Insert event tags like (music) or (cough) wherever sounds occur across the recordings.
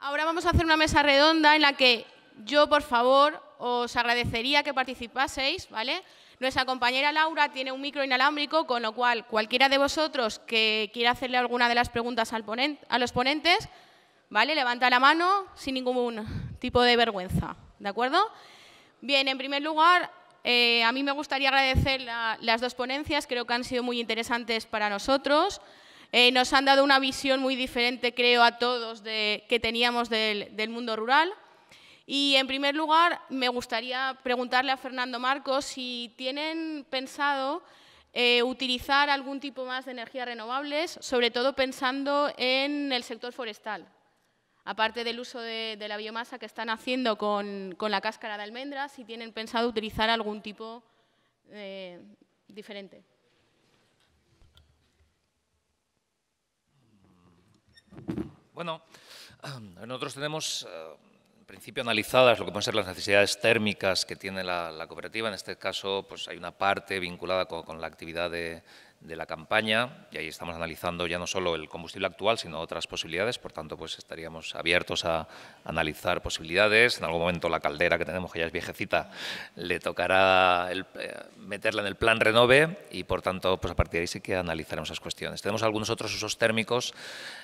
Ahora vamos a hacer una mesa redonda en la que yo, por favor, os agradecería que participaseis, ¿vale? Nuestra compañera Laura tiene un micro inalámbrico, con lo cual cualquiera de vosotros que quiera hacerle alguna de las preguntas al a los ponentes, ¿vale? Levanta la mano sin ningún tipo de vergüenza, ¿de acuerdo? Bien, en primer lugar, eh, a mí me gustaría agradecer las dos ponencias, creo que han sido muy interesantes para nosotros. Eh, nos han dado una visión muy diferente, creo, a todos de, que teníamos del, mundo rural. Y en primer lugar, me gustaría preguntarle a Fernando Marcos si tienen pensado eh, utilizar algún tipo más de energías renovables, sobre todo pensando en el sector forestal. Aparte del uso de, la biomasa que están haciendo con, la cáscara de almendras, si tienen pensado utilizar algún tipo eh, diferente. Bueno, (clears throat) nosotros tenemos eh, en principio analizadas lo que pueden ser las necesidades térmicas que tiene la, cooperativa. En este caso, pues hay una parte vinculada con la actividad de, de la campaña y ahí estamos analizando ya no solo el combustible actual, sino otras posibilidades. Por tanto, pues estaríamos abiertos a analizar posibilidades. En algún momento la caldera que tenemos, que ya es viejecita, le tocará eh, meterla en el plan renove y, por tanto, pues a partir de ahí sí que analizaremos esas cuestiones. Tenemos algunos otros usos térmicos,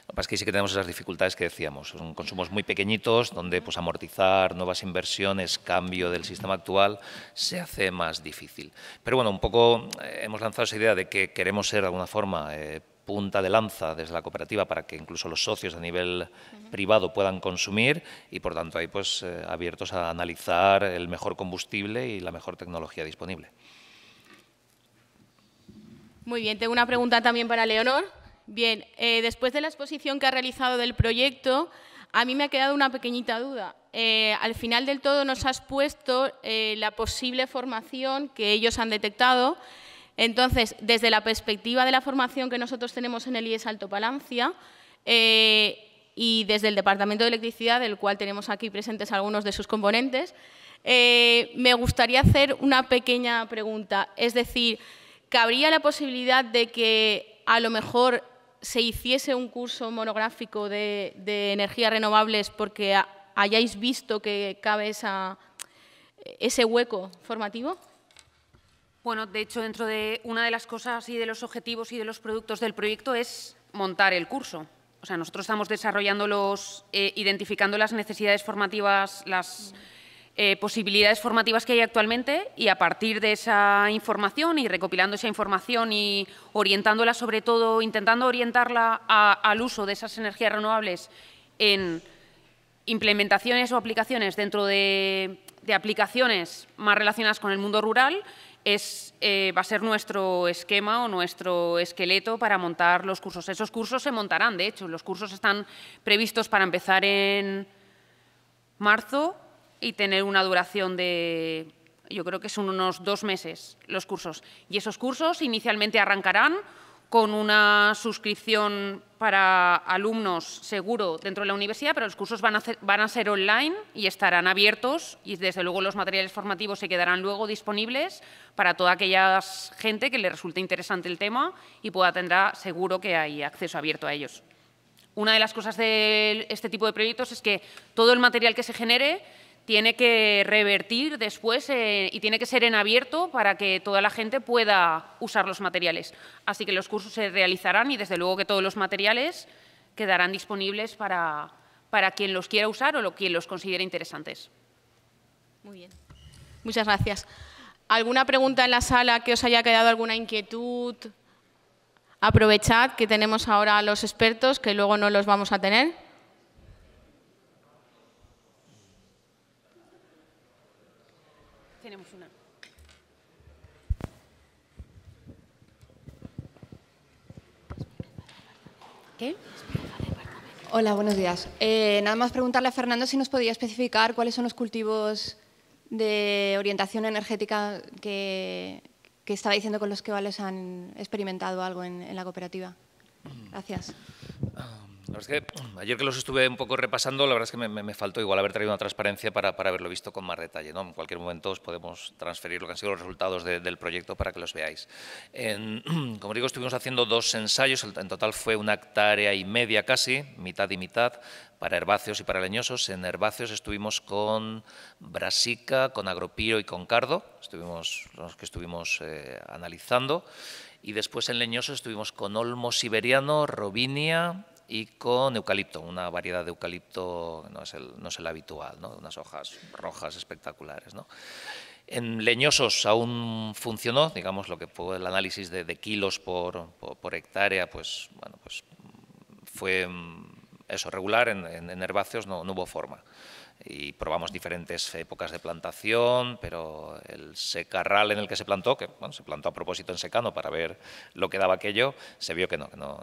lo que pasa es que sí que tenemos esas dificultades que decíamos. Son consumos muy pequeñitos donde pues amortizar nuevas inversiones, cambio del sistema actual, se hace más difícil. Pero bueno, un poco eh, hemos lanzado esa idea de que queremos ser de alguna forma eh, punta de lanza desde la cooperativa para que incluso los socios a nivel privado puedan consumir y por tanto ahí pues eh, abiertos a analizar el mejor combustible y la mejor tecnología disponible. Muy bien, tengo una pregunta también para Leonor. Bien, eh, después de la exposición que ha realizado del proyecto, a mí me ha quedado una pequeñita duda. al final del todo nos has puesto la posible formación que ellos han detectado entonces, desde la perspectiva de la formación que nosotros tenemos en el IES Alto Palancia eh, y desde el Departamento de Electricidad, del cual tenemos aquí presentes algunos de sus componentes, eh, me gustaría hacer una pequeña pregunta. Es decir, ¿cabría la posibilidad de que a lo mejor se hiciese un curso monográfico de, energías renovables porque hayáis visto que cabe ese hueco formativo? Bueno, de hecho, dentro de una de las cosas y de los objetivos y de los productos del proyecto es montar el curso. O sea, nosotros estamos desarrollando los, eh, identificando las necesidades formativas, las eh, posibilidades formativas que hay actualmente y a partir de esa información y recopilando esa información y orientándola, sobre todo, intentando orientarla al uso de esas energías renovables en implementaciones o aplicaciones dentro de, de aplicaciones más relacionadas con el mundo rural es, eh, va a ser nuestro esquema o nuestro esqueleto para montar los cursos. Esos cursos se montarán, de hecho, los cursos están previstos para empezar en marzo y tener una duración de, yo creo que son unos dos meses los cursos. Y esos cursos inicialmente arrancarán con una suscripción para alumnos seguro dentro de la universidad, pero los cursos van a, ser, online y estarán abiertos y desde luego los materiales formativos se quedarán luego disponibles para toda aquella gente que le resulte interesante el tema y pueda tendrá seguro que hay acceso abierto a ellos. Una de las cosas de este tipo de proyectos es que todo el material que se genere tiene que revertir después eh, y tiene que ser en abierto para que toda la gente pueda usar los materiales. Así que los cursos se realizarán y desde luego que todos los materiales quedarán disponibles para, quien los quiera usar o lo, quien los considere interesantes. Muy bien. Muchas gracias. ¿Alguna pregunta en la sala que os haya quedado alguna inquietud? Aprovechad que tenemos ahora a los expertos, que luego no los vamos a tener. Hola, buenos días. Eh, nada más preguntarle a Fernando si nos podía especificar cuáles son los cultivos de orientación energética que, estaba diciendo con los que vales han experimentado algo en, la cooperativa. Gracias. Ah, que ayer que los estuve un poco repasando, la verdad es que me, me, faltó igual haber traído una transparencia para, para, haberlo visto con más detalle. ¿no? En cualquier momento os podemos transferir lo que han sido los resultados del proyecto para que los veáis. En, (clears throat) como digo, estuvimos haciendo dos ensayos, en total fue una hectárea y media casi, mitad y mitad, para herbáceos y para leñosos. En herbáceos estuvimos con brasica, con agropiro y con cardo, estuvimos, los que estuvimos eh, analizando. Y después en leñosos estuvimos con olmo siberiano, robinia, y con eucalipto, una variedad de eucalipto no es el, no es el habitual, ¿no? unas hojas rojas espectaculares. ¿no? En leñosos aún funcionó, digamos, lo que fue el análisis de, kilos por, hectárea, pues, bueno, pues fue mm, eso regular, en, en, herbáceos no hubo forma y probamos diferentes épocas de plantación, pero el secarral en el que se plantó, que bueno, se plantó a propósito en secano para ver lo que daba aquello, se vio que no, que no,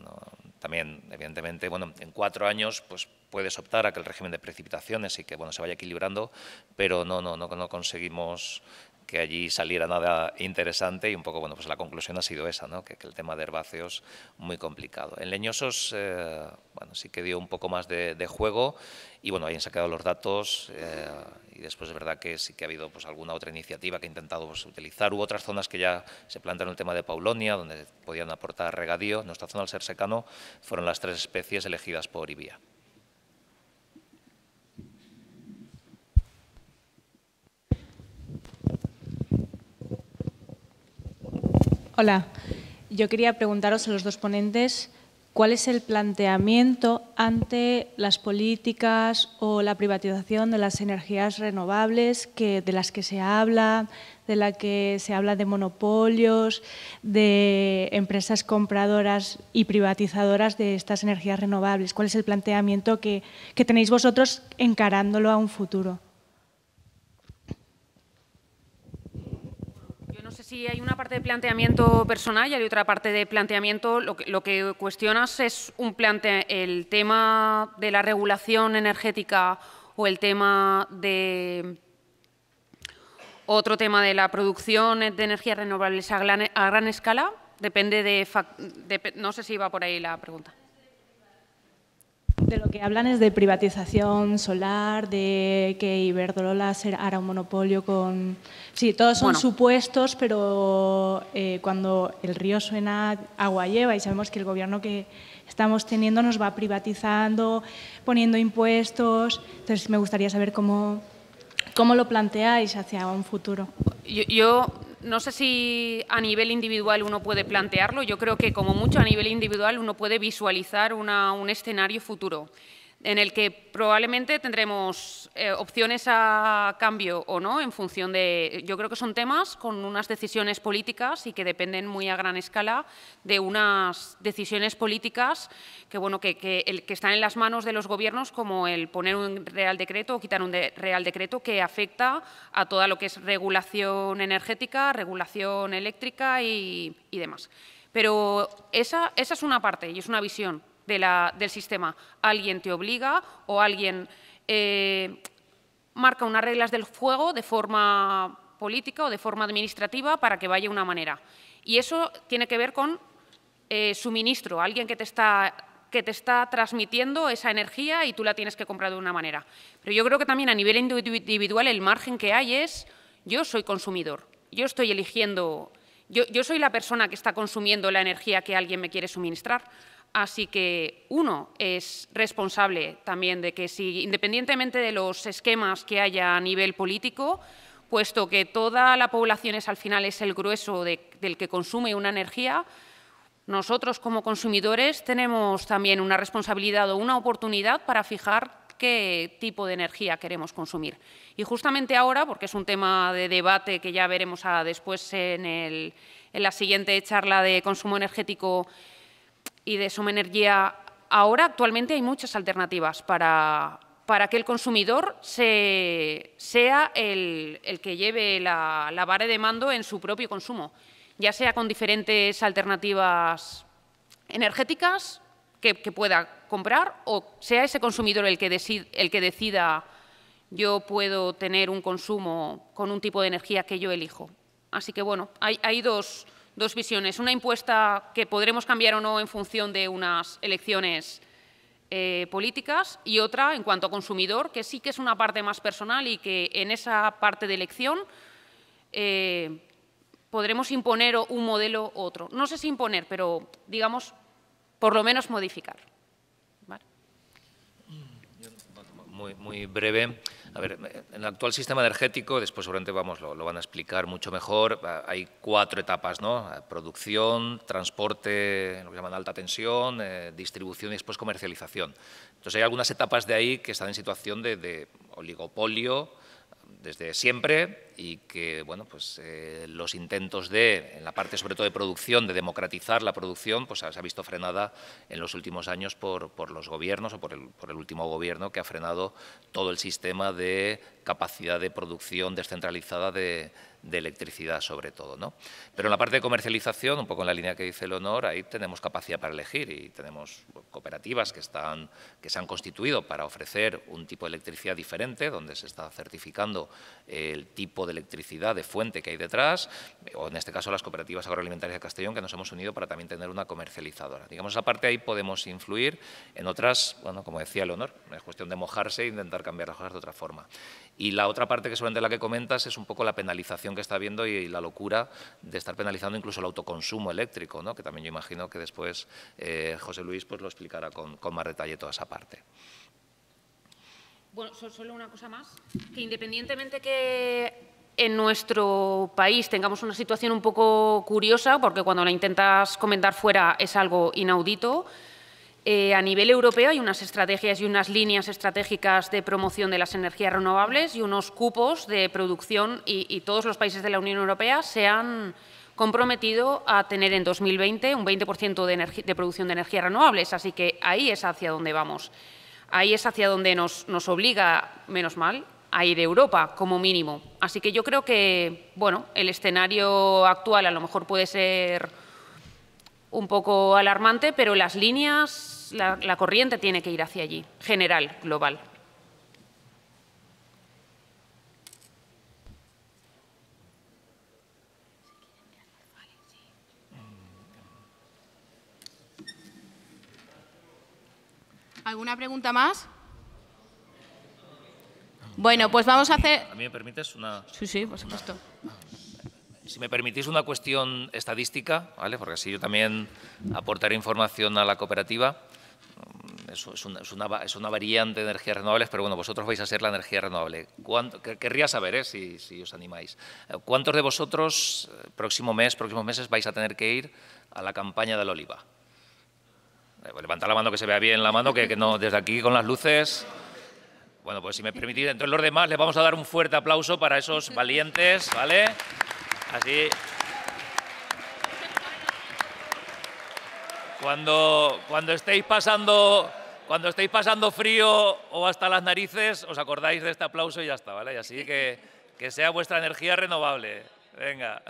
También, evidentemente, bueno, en cuatro años pues, puedes optar a que el régimen de precipitaciones y que bueno, se vaya equilibrando, pero no, no, no, no conseguimos que allí saliera nada interesante y un poco, bueno, pues la conclusión ha sido esa, ¿no? que, el tema de herbáceos muy complicado. En leñosos, eh, bueno, sí que dio un poco más de, juego y bueno, ahí sacado los datos eh, y después es verdad que sí que ha habido pues alguna otra iniciativa que ha intentado pues, utilizar. Hubo otras zonas que ya se plantaron el tema de Paulonia, donde podían aportar regadío. nuestra zona, al ser secano, fueron las tres especies elegidas por IBIA. Hola. Yo quería preguntaros a los dos ponentes cuál es el planteamiento ante las políticas o la privatización de las energías renovables de las que se habla, de la que se habla de monopolios, de empresas compradoras y privatizadoras de estas energías renovables. ¿Cuál es el planteamiento que tenéis vosotros encarándolo a un futuro? Si hay una parte de planteamiento personal y hay otra parte de planteamiento. Lo que, cuestionas es un el tema de la regulación energética o el tema de otro tema de la producción de energías renovables a gran, escala. Depende de, No sé si va por ahí la pregunta. De lo que hablan es de privatización solar, de que Iberdrola hará un monopolio con Sí, todos son supuestos, pero eh, cuando el río suena, agua lleva y sabemos que el gobierno que estamos teniendo nos va privatizando, poniendo impuestos. Entonces, me gustaría saber cómo, cómo lo planteáis hacia un futuro. yo, yo no sé si a nivel individual uno puede plantearlo, yo creo que como mucho a nivel individual uno puede visualizar una, un escenario futuro en el que probablemente tendremos eh, opciones a cambio o no en función de... Yo creo que son temas con unas decisiones políticas y que dependen muy a gran escala de unas decisiones políticas que, bueno, que, que están en las manos de los gobiernos como el poner un real decreto o quitar un real decreto que afecta a toda lo que es regulación energética, regulación eléctrica y, y demás. Pero esa, esa es una parte y es una visión del sistema. Alguien te obliga o alguien eh, marca unas reglas del juego de forma política o de forma administrativa para que vaya una manera. Y eso tiene que ver con eh, suministro, alguien que te está que te está transmitiendo esa energía y tú la tienes que comprar de una manera. Pero yo creo que también a nivel individual el margen que hay es yo soy consumidor, yo estoy eligiendo yo, soy la persona que está consumiendo la energía que alguien me quiere suministrar. Así que uno es responsable también de que si, independientemente de los esquemas que haya a nivel político, puesto que toda la población es al final es el grueso del que consume una energía, nosotros como consumidores tenemos también una responsabilidad o una oportunidad para fijar qué tipo de energía queremos consumir. Y justamente ahora, porque es un tema de debate que ya veremos después en, la siguiente charla de consumo energético y de suma energía, ahora actualmente hay muchas alternativas para, que el consumidor sea el, que lleve la, la vara de mando en su propio consumo, ya sea con diferentes alternativas energéticas, que, pueda comprar o sea ese consumidor el que, decida, el que decida yo puedo tener un consumo con un tipo de energía que yo elijo. Así que, bueno, hay, dos, visiones. Una impuesta que podremos cambiar o no en función de unas elecciones eh, políticas y otra en cuanto a consumidor, que sí que es una parte más personal y que en esa parte de elección eh, podremos imponer un modelo u otro. No sé si imponer, pero digamos por lo menos modificar. Muy, breve. A ver, en el actual sistema energético, después seguramente vamos, lo, van a explicar mucho mejor, ah, hay cuatro etapas, ¿no? Ah, producción, transporte, lo que llaman alta tensión, eh, distribución y después comercialización. Entonces hay algunas etapas de ahí que están en situación de, de oligopolio desde siempre y que bueno, pues, eh, los intentos de, en la parte sobre todo de producción, de democratizar la producción, pues se ha visto frenada en los últimos años por, los gobiernos o por el, por el último gobierno que ha frenado todo el sistema de capacidad de producción descentralizada de, de electricidad sobre todo. ¿no? Pero en la parte de comercialización, un poco en la línea que dice el honor... ahí tenemos capacidad para elegir y tenemos cooperativas que, están, que se han constituido para ofrecer un tipo de electricidad diferente, donde se está certificando el tipo electricidad de fuente que hay detrás, o en este caso las cooperativas agroalimentarias de Castellón, que nos hemos unido para también tener una comercializadora. Digamos, esa parte ahí podemos influir, en otras, bueno, como decía Leonor, es cuestión de mojarse e intentar cambiar las cosas de otra forma. Y la otra parte que solamente la que comentas es un poco la penalización que está habiendo y, la locura de estar penalizando incluso el autoconsumo eléctrico, ¿no? que también yo imagino que después eh, José Luis pues, lo explicará con, con más detalle toda esa parte. Bueno, solo una cosa más, que independientemente que en nuestro país tengamos una situación un poco curiosa, porque cuando la intentas comentar fuera es algo inaudito. Eh, a nivel europeo hay unas estrategias y unas líneas estratégicas de promoción de las energías renovables y unos cupos de producción y, todos los países de la Unión Europea se han comprometido a tener en 2020 un 20% de, producción de energías renovables, así que ahí es hacia donde vamos. Ahí es hacia donde nos obliga, menos mal, Ahí de Europa, como mínimo. Así que yo creo que, bueno, el escenario actual a lo mejor puede ser un poco alarmante, pero las líneas, la corriente tiene que ir hacia allí, general, global. ¿Alguna pregunta más? Bueno, pues vamos a hacer... ¿A mí me permites una...? Sí, sí, por supuesto. si me permitís una cuestión estadística, ¿vale? porque así yo también aportaré información a la cooperativa. es, una, es, una, es una, variante de energías renovables, pero bueno, vosotros vais a ser la energía renovable. querría saber, eh, si, si, os animáis, eh, ¿cuántos de vosotros, eh, próximo mes, próximos meses, vais a tener que ir a la campaña de la oliva? Eh, pues Levantad la mano que se vea bien la mano, que, que no, desde aquí con las luces... Bueno, pues si me permitís, entonces los demás les vamos a dar un fuerte aplauso para esos valientes, ¿vale? Así. Cuando, cuando estéis pasando cuando estéis pasando frío o hasta las narices, os acordáis de este aplauso y ya está, ¿vale? Y así que, que sea vuestra energía renovable. Venga.